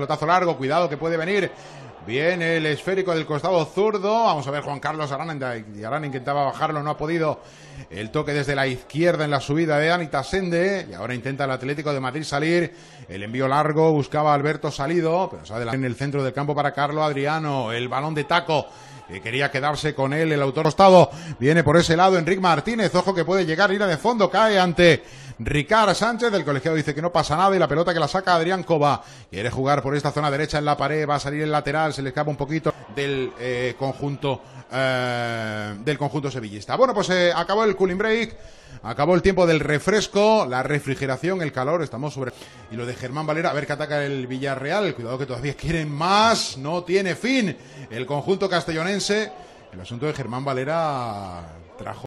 pelotazo largo, cuidado que puede venir. viene el esférico del costado zurdo. Vamos a ver, Juan Carlos y Arán intentaba bajarlo, no ha podido. El toque desde la izquierda en la subida de Anita Sende. Y ahora intenta el Atlético de Madrid salir. El envío largo buscaba Alberto Salido. Pero se en el centro del campo para Carlos Adriano. El balón de taco. Que quería quedarse con él el autor costado, Viene por ese lado Enrique Martínez. Ojo que puede llegar, ir de fondo. Cae ante Ricard Sánchez del colegiado dice que no pasa nada y la pelota que la saca Adrián Cova. Quiere jugar por esta zona derecha en la pared, va a salir el lateral, se le escapa un poquito del eh, conjunto eh, del conjunto sevillista. Bueno, pues eh, acabó el cooling break, acabó el tiempo del refresco, la refrigeración, el calor, estamos sobre... Y lo de Germán Valera, a ver qué ataca el Villarreal, cuidado que todavía quieren más, no tiene fin el conjunto castellonense. El asunto de Germán Valera trajo...